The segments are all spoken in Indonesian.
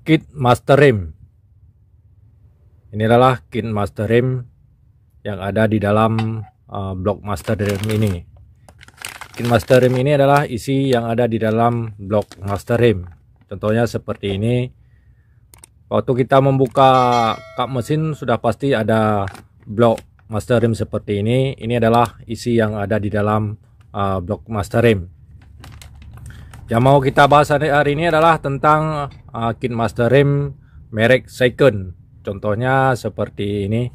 kit master rim. adalah kit master rim yang ada di dalam uh, blok master rim ini. Kit master rim ini adalah isi yang ada di dalam blok master rim. Contohnya seperti ini. Waktu kita membuka kap mesin sudah pasti ada blok master rim seperti ini. Ini adalah isi yang ada di dalam uh, blok master rim. Yang mau kita bahas hari ini adalah tentang uh, kit master rem merek Seiken. Contohnya seperti ini.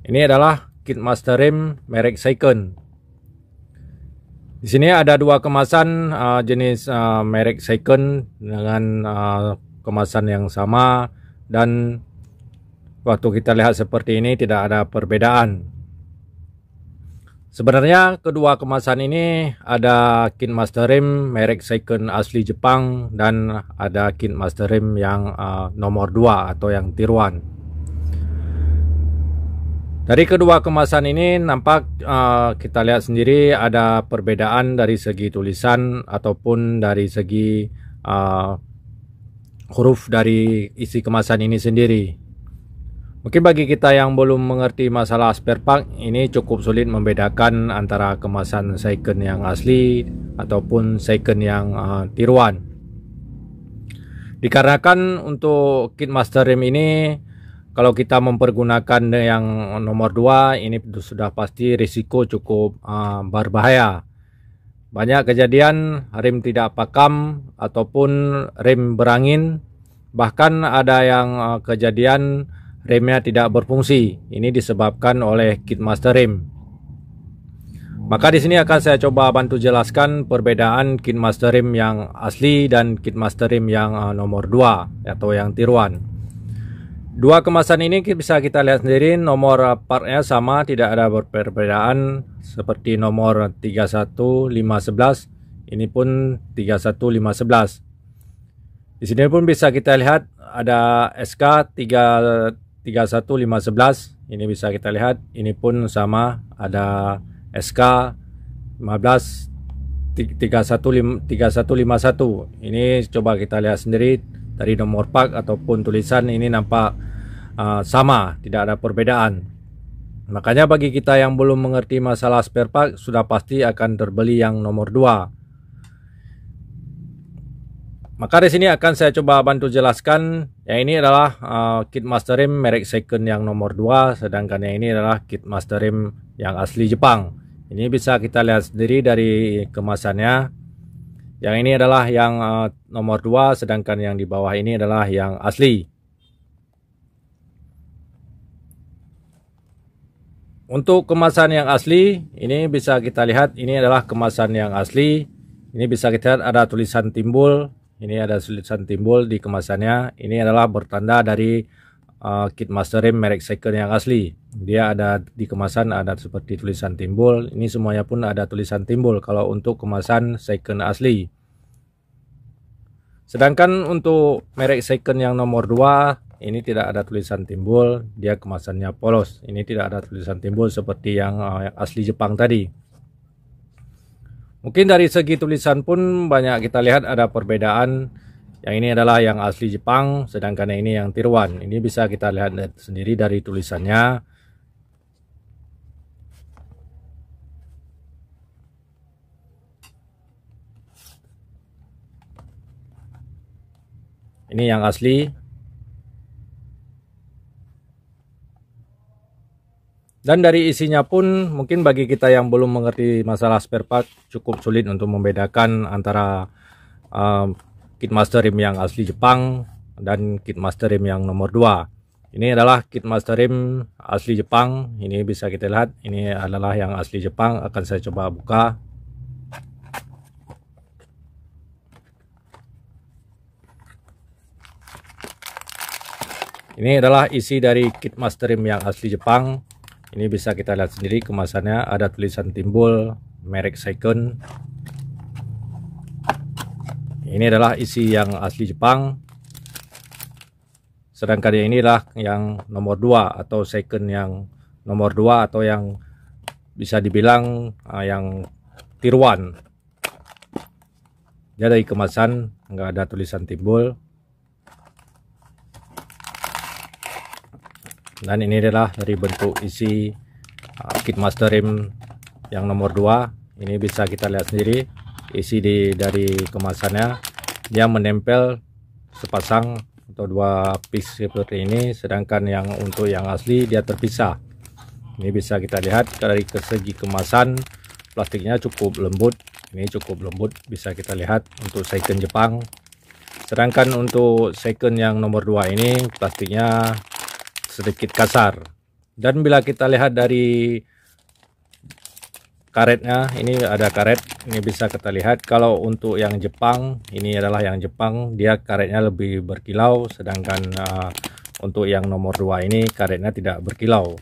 Ini adalah kit master rem merek Seiken. Di sini ada dua kemasan uh, jenis uh, merek Seiken dengan uh, kemasan yang sama dan waktu kita lihat seperti ini tidak ada perbedaan. Sebenarnya kedua kemasan ini ada Kin Master Rim merek second asli Jepang dan ada Kin Master Rim yang uh, nomor 2 atau yang tiruan. Dari kedua kemasan ini nampak uh, kita lihat sendiri ada perbedaan dari segi tulisan ataupun dari segi uh, huruf dari isi kemasan ini sendiri. Mungkin bagi kita yang belum mengerti masalah spare part, ini cukup sulit membedakan antara kemasan second yang asli ataupun second yang uh, tiruan. Dikarenakan untuk kit master rim ini kalau kita mempergunakan yang nomor 2 ini sudah pasti risiko cukup uh, berbahaya. Banyak kejadian rim tidak pakam ataupun rim berangin bahkan ada yang uh, kejadian remnya tidak berfungsi. Ini disebabkan oleh kit master rem. Maka di sini akan saya coba bantu jelaskan perbedaan kit master rem yang asli dan kit master rem yang eh, nomor 2 atau yang tiruan. Dua kemasan ini bisa kita lihat sendiri nomor partnya sama tidak ada perbedaan seperti nomor 31511 ini pun 31511. Di sini pun bisa kita lihat ada SK 3 31511 ini bisa kita lihat ini pun sama ada SK 15 ini coba kita lihat sendiri dari nomor pak ataupun tulisan ini nampak uh, sama tidak ada perbedaan makanya bagi kita yang belum mengerti masalah spare part sudah pasti akan terbeli yang nomor 2 maka di sini akan saya coba bantu jelaskan. Yang ini adalah uh, kit master rim merek second yang nomor 2, sedangkan yang ini adalah kit master rim yang asli Jepang. Ini bisa kita lihat sendiri dari kemasannya. Yang ini adalah yang uh, nomor 2, sedangkan yang di bawah ini adalah yang asli. Untuk kemasan yang asli, ini bisa kita lihat ini adalah kemasan yang asli. Ini bisa kita lihat ada tulisan timbul ini ada tulisan timbul di kemasannya. Ini adalah bertanda dari uh, eh, kit master rim merek second yang asli. Dia ada di kemasan ada seperti tulisan timbul. Ini semuanya pun ada tulisan timbul kalau untuk kemasan second asli. Sedangkan untuk merek second yang nomor 2 ini tidak ada tulisan timbul, dia kemasannya polos. Ini tidak ada tulisan timbul seperti yang uh, asli Jepang tadi. Mungkin dari segi tulisan pun banyak kita lihat ada perbedaan. Yang ini adalah yang asli Jepang, sedangkan yang ini yang Tiruan. Ini bisa kita lihat sendiri dari tulisannya. Ini yang asli, Dan dari isinya pun mungkin bagi kita yang belum mengerti masalah spare part cukup sulit untuk membedakan antara uh, ehm, kit master rim yang asli Jepang dan kit master rim yang nomor 2. Ini adalah kit master rim asli Jepang. Ini bisa kita lihat ini adalah yang asli Jepang akan saya coba buka. Ini adalah isi dari kit master rim yang asli Jepang ini bisa kita lihat sendiri kemasannya ada tulisan timbul merek Second ini adalah isi yang asli Jepang sedangkan yang inilah yang nomor 2 atau second yang nomor 2 atau yang bisa dibilang uh, yang tiruan Jadi kemasan nggak ada tulisan timbul dan ini adalah dari bentuk isi uh, kit master rem yang nomor 2 ini bisa kita lihat sendiri isi di, dari kemasannya dia menempel sepasang atau dua piece seperti ini sedangkan yang untuk yang asli dia terpisah ini bisa kita lihat dari segi kemasan plastiknya cukup lembut ini cukup lembut bisa kita lihat untuk second Jepang sedangkan untuk second yang nomor dua ini plastiknya sedikit kasar. Dan bila kita lihat dari karetnya, ini ada karet, ini bisa kita lihat. Kalau untuk yang Jepang, ini adalah yang Jepang, dia karetnya lebih berkilau, sedangkan uh, untuk yang nomor 2 ini karetnya tidak berkilau.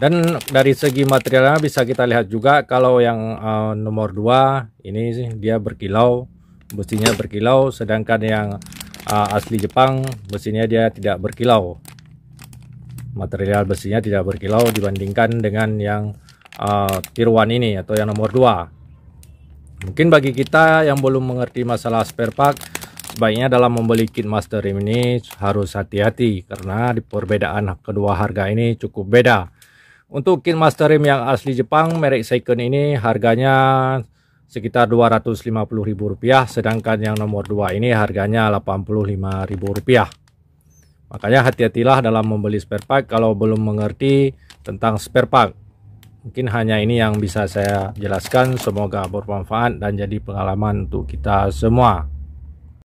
Dan dari segi materialnya bisa kita lihat juga kalau yang uh, nomor 2 ini dia berkilau, besinya berkilau sedangkan yang uh, asli Jepang besinya dia tidak berkilau material besinya tidak berkilau dibandingkan dengan yang uh, tiruan ini atau yang nomor 2 mungkin bagi kita yang belum mengerti masalah spare part sebaiknya dalam membeli kit master rim ini harus hati-hati karena di perbedaan kedua harga ini cukup beda untuk kit master rim yang asli Jepang merek second ini harganya sekitar Rp250.000 sedangkan yang nomor 2 ini harganya Rp85.000 makanya hati-hatilah dalam membeli spare part kalau belum mengerti tentang spare part mungkin hanya ini yang bisa saya jelaskan semoga bermanfaat dan jadi pengalaman untuk kita semua